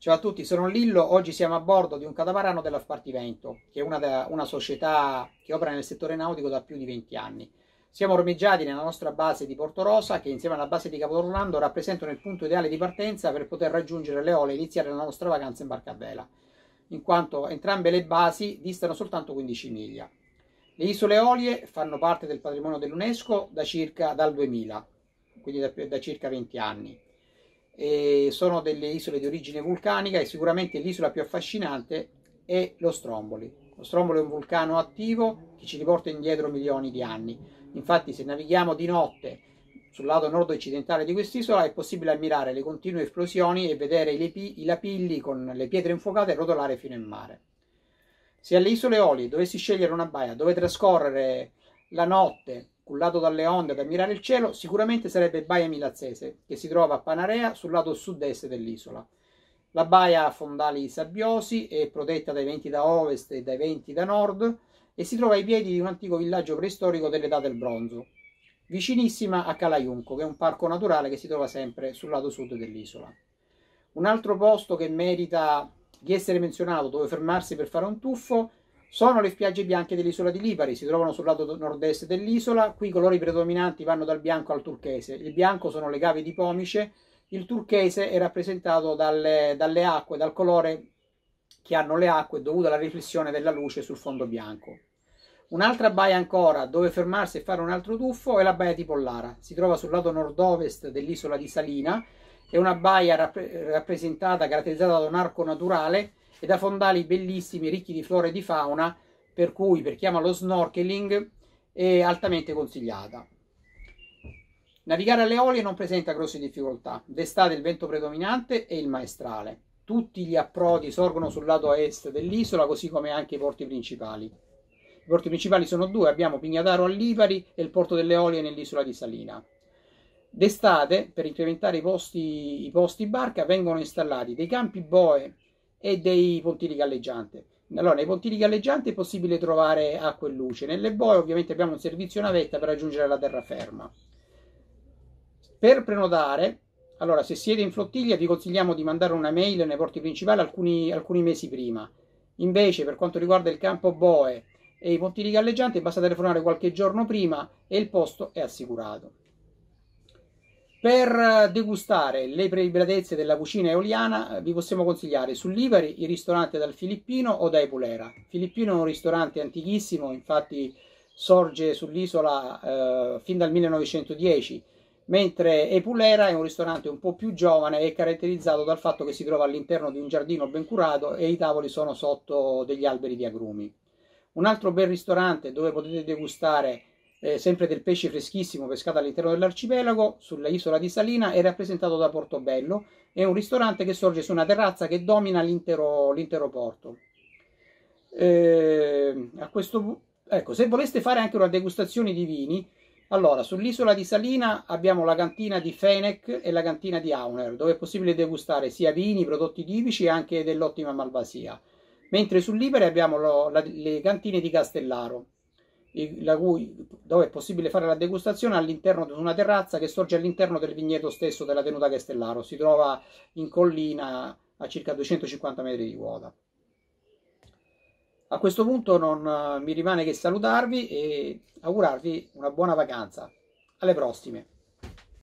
Ciao a tutti, sono Lillo, oggi siamo a bordo di un catamarano della Spartivento, che è una, da, una, società che opera nel settore nautico da più di 20 anni. Siamo ormeggiati nella nostra base di Porto Rosa, che insieme alla base di Capodorlando rappresentano il punto ideale di partenza per poter raggiungere le ole e iniziare la nostra vacanza in barca a vela, in quanto entrambe le basi distano soltanto 15 miglia. Le isole Eolie fanno parte del patrimonio dell'UNESCO da circa dal 2000, quindi da, da circa 20 anni e sono delle isole di origine vulcanica e sicuramente l'isola più affascinante è lo Stromboli. Lo Stromboli è un vulcano attivo che ci riporta indietro milioni di anni. Infatti se navighiamo di notte sul lato nord-occidentale di quest'isola è possibile ammirare le continue esplosioni e vedere i, i lapilli con le pietre infuocate rotolare fino in mare. Se alle isole Oli dovessi scegliere una baia dove trascorrere la notte cullato dalle onde ad ammirare il cielo, sicuramente sarebbe Baia Milazzese, che si trova a Panarea sul lato sud-est dell'isola. La baia ha fondali sabbiosi, è protetta dai venti da ovest e dai venti da nord e si trova ai piedi di un antico villaggio preistorico dell'età del bronzo, vicinissima a Calaiunco, che è un parco naturale che si trova sempre sul lato sud dell'isola. Un altro posto che merita di essere menzionato dove fermarsi per fare un tuffo sono le spiagge bianche dell'isola di Lipari, si trovano sul lato nord-est dell'isola, qui i colori predominanti vanno dal bianco al turchese, il bianco sono le cave di pomice, il turchese è rappresentato dalle, dalle acque, dal colore che hanno le acque dovuto alla riflessione della luce sul fondo bianco. Un'altra baia ancora dove fermarsi e fare un altro tuffo è la baia di Pollara. Si trova sul lato nord-ovest dell'isola di Salina. È una baia rapp- rappresentata, caratterizzata da un arco naturale e da fondali bellissimi, ricchi di flora e di fauna, per cui per chi ama lo snorkeling è altamente consigliata. Navigare alle olie non presenta grosse difficoltà, d'estate il vento predominante è il maestrale. Tutti gli approdi sorgono sul lato est dell'isola, così come anche i porti principali. I porti principali sono due, abbiamo Pignataro a Lipari e il porto delle Olie nell'isola di Salina. D'estate, per incrementare i posti, i posti barca, vengono installati dei campi boe e dei pontili galleggiante. Allora, nei pontili galleggianti è possibile trovare acqua e luce. Nelle boe ovviamente abbiamo un servizio navetta per raggiungere la terraferma. Per prenotare, allora, se siete in flottiglia vi consigliamo di mandare una mail nei porti principali alcuni, alcuni mesi prima. Invece, per quanto riguarda il campo boe e i pontili galleggianti, basta telefonare qualche giorno prima e il posto è assicurato. Per eh, degustare le prelibatezze della cucina eoliana eh, vi possiamo consigliare sull'Ivari il ristorante dal Filippino o da Epulera. Filippino è un ristorante antichissimo, infatti sorge sull'isola eh, fin dal 1910, mentre Epulera è un ristorante un po' più giovane e caratterizzato dal fatto che si trova all'interno di un giardino ben curato e i tavoli sono sotto degli alberi di agrumi. Un altro bel ristorante dove potete degustare eh, sempre del pesce freschissimo pescato all'interno dell'arcipelago, sulla isola di Salina, è rappresentato da Portobello, è un ristorante che sorge su una terrazza che domina l'intero, porto. Eh, a questo, ecco, se voleste fare anche una degustazione di vini, allora, sull'isola di Salina abbiamo la cantina di Fenec e la cantina di Auner, dove è possibile degustare sia vini, prodotti tipici e anche dell'ottima malvasia. Mentre sull'Ipere abbiamo lo, la, le cantine di Castellaro cui, dove è possibile fare la degustazione all'interno di una terrazza che sorge all'interno del vigneto stesso della tenuta Castellaro. Si trova in collina a circa 250 metri di quota. A questo punto non eh, mi rimane che salutarvi e augurarvi una buona vacanza. Alle prossime!